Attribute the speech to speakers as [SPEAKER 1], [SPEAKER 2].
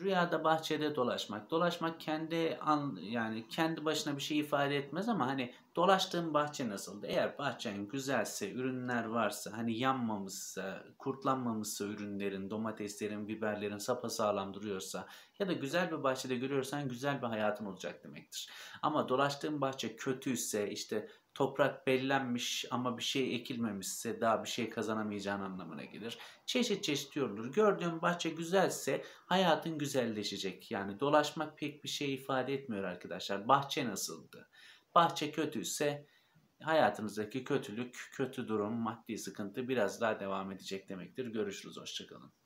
[SPEAKER 1] Rüyada bahçede dolaşmak. Dolaşmak kendi an, yani kendi başına bir şey ifade etmez ama hani dolaştığın bahçe nasıldı? Eğer bahçen güzelse, ürünler varsa, hani yanmamışsa, kurtlanmamışsa ürünlerin, domateslerin, biberlerin sağlam duruyorsa ya da güzel bir bahçede görüyorsan güzel bir hayatın olacak demektir. Ama dolaştığın bahçe kötüyse, işte toprak bellenmiş ama bir şey ekilmemişse daha bir şey kazanamayacağın anlamına gelir. Çeşit çeşit yorulur. Gördüğün bahçe güzelse hayatın güzelleşecek. Yani dolaşmak pek bir şey ifade etmiyor arkadaşlar. Bahçe nasıldı? Bahçe kötüyse hayatınızdaki kötülük, kötü durum, maddi sıkıntı biraz daha devam edecek demektir. Görüşürüz, hoşçakalın.